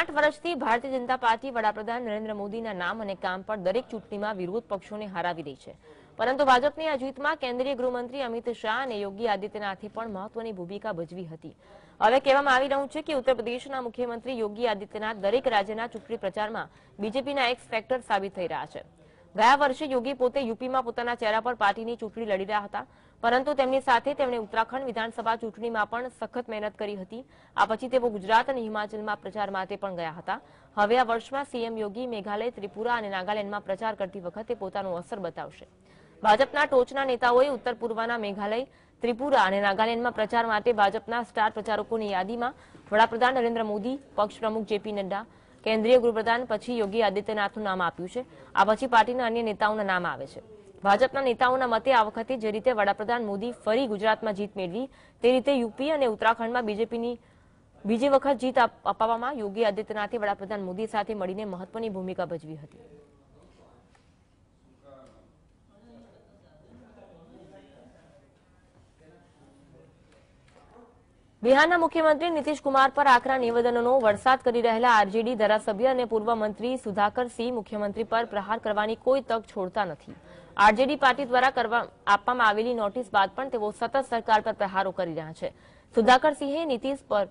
આઠ વર્ષથી ભારતીય જનતા પાર્ટી વડાપ્રધાન નરેન્દ્ર મોદીના નામ અને કામ પર દરેક ચૂંટણીમાં વિરોધ પક્ષોને હરાવી રહી છે પરંતુ ભાજપની આ જીતમાં કેન્દ્રીય ગૃહમંત્રી અમિત શાહ અને યોગી આદિત્યનાથે પણ મહત્વની ભૂમિકા ભજવી હતી હવે કહેવામાં આવી રહ્યું છે કે ઉત્તર પ્રદેશના મુખ્યમંત્રી યોગી આદિત્યનાથ દરેક રાજ્યના ચૂંટણી પ્રચારમાં બીજેપીના એક ફેક્ટર સાબિત થઈ રહ્યા છે ગયા વર્ષે યોગી પોતે યુપીમાં પોતાના ચહેરા પર પાર્ટીની ચૂપડી લડી રહ્યા હતા પરંતુ તેમની સાથે તેમણે ઉત્તરાખંડ વિધાનસભા ચૂંટણીમાં પણ સખત મહેનત કરી હતી આ પછી તેઓ ગુજરાત અને હિમાચલમાં પ્રચાર માટે પણ ગયા હતા હવે આ વર્ષમાં સીએમ યોગી મેઘાલય ત્રિપુરા અને નાગાલેન્ડમાં પ્રચાર કરતી વખતે પોતાનો અસર બતાવશે ભાજપના ટોચના નેતાઓએ ઉત્તર પૂર્વાના મેઘાલય ત્રિપુરા અને નાગાલેન્ડમાં પ્રચાર માટે ભાજપના સ્ટાર પ્રચારકોની યાદીમાં વડાપ્રધાન નરેન્દ્ર મોદી પક્ષપ્રમુખ જેપી નંદા કેન્દ્રીય ગૃહપ્રધાન પછી યોગી આદિત્યનાથનું નામ આપ્યું છે આ પછી પાર્ટીના અન્ય નેતાઓના નામ આવે છે ભાજપના નેતાઓના મતે આ વખતે જે રીતે વડાપ્રધાન મોદી ફરી ગુજરાતમાં જીત મેળવી તે રીતે યુપી અને ઉત્તરાખંડમાં બીજેપીની બીજી વખત જીત અપાવવામાં યોગી આદિત્યનાથે વડાપ્રધાન મોદી સાથે મળીને મહત્વની ભૂમિકા ભજવી હતી બિહારના મુખ્યમંત્રી નીતિશ કુમાર પર આકરા નિવેદનોનો વરસાદ કરી રહેલા આરજેડી ધારાસભ્ય અને પૂર્વ મંત્રી સુધાકરસિંહ મુખ્યમંત્રી પર પ્રહાર કરવાની કોઈ તક છોડતા નથી આરજેડી પાર્ટી દ્વારા આપવામાં આવેલી નોટિસ બાદ પણ તેઓ સતત સરકાર પર પ્રહારો કરી રહ્યા છે સુધાકરસિંહે નીતિશ પર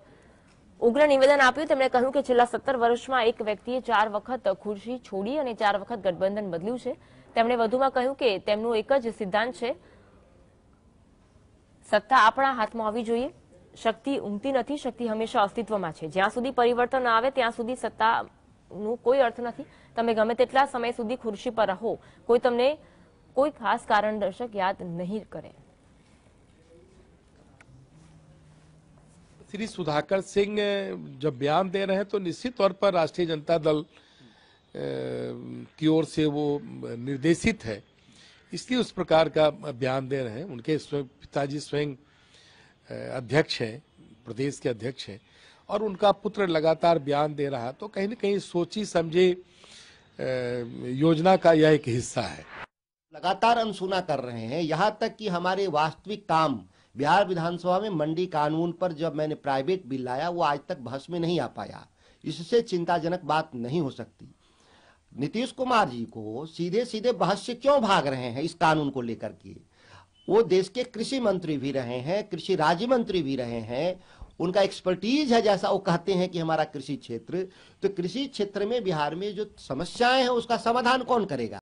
ઉગ્ર નિવેદન આપ્યું તેમણે કહ્યું કે છેલ્લા સત્તર વર્ષમાં એક વ્યક્તિએ ચાર વખત ખુરશી છોડી અને ચાર વખત ગઠબંધન બદલ્યું છે તેમણે વધુમાં કહ્યું કે તેમનું એક જ સિદ્ધાંત છે સત્તા આપણા હાથમાં હોવી જોઈએ शक्ति उमती नहीं शक्ति हमेशा अस्तित्व में है ज्या सुधी परिवर्तन आए त्या सुधी सत्ता कोई अर्थ नहीं ते गला समय सुधी खुर्शी पर रहो कोई तमने कोई खास कारण दर्शक याद नहीं करे श्री सुधाकर सिंह जब बयान दे रहे हैं तो निश्चित तौर पर राष्ट्रीय जनता दल की ओर से वो निर्देशित है इसलिए उस प्रकार का बयान दे रहे हैं उनके पिताजी स्वयं अध्यक्ष हैं प्रदेश के अध्यक्ष हैं और उनका पुत्र लगातार बयान दे रहा तो कहीं ना कहीं सोची समझी योजना का यह एक हिस्सा है लगातार अनसुना कर रहे हैं यहाँ तक कि हमारे वास्तविक काम बिहार विधानसभा में मंडी कानून पर जब मैंने प्राइवेट बिल लाया वो आज तक बहस में नहीं आ पाया इससे चिंताजनक बात नहीं हो सकती नीतीश कुमार जी को सीधे सीधे बहस से क्यों भाग रहे हैं इस कानून को लेकर के वो देश के कृषि मंत्री भी रहे हैं कृषि राज्य मंत्री भी रहे हैं उनका एक्सपर्टीज है जैसा वो कहते हैं कि हमारा कृषि क्षेत्र तो कृषि क्षेत्र में बिहार में जो समस्याएं हैं उसका समाधान कौन करेगा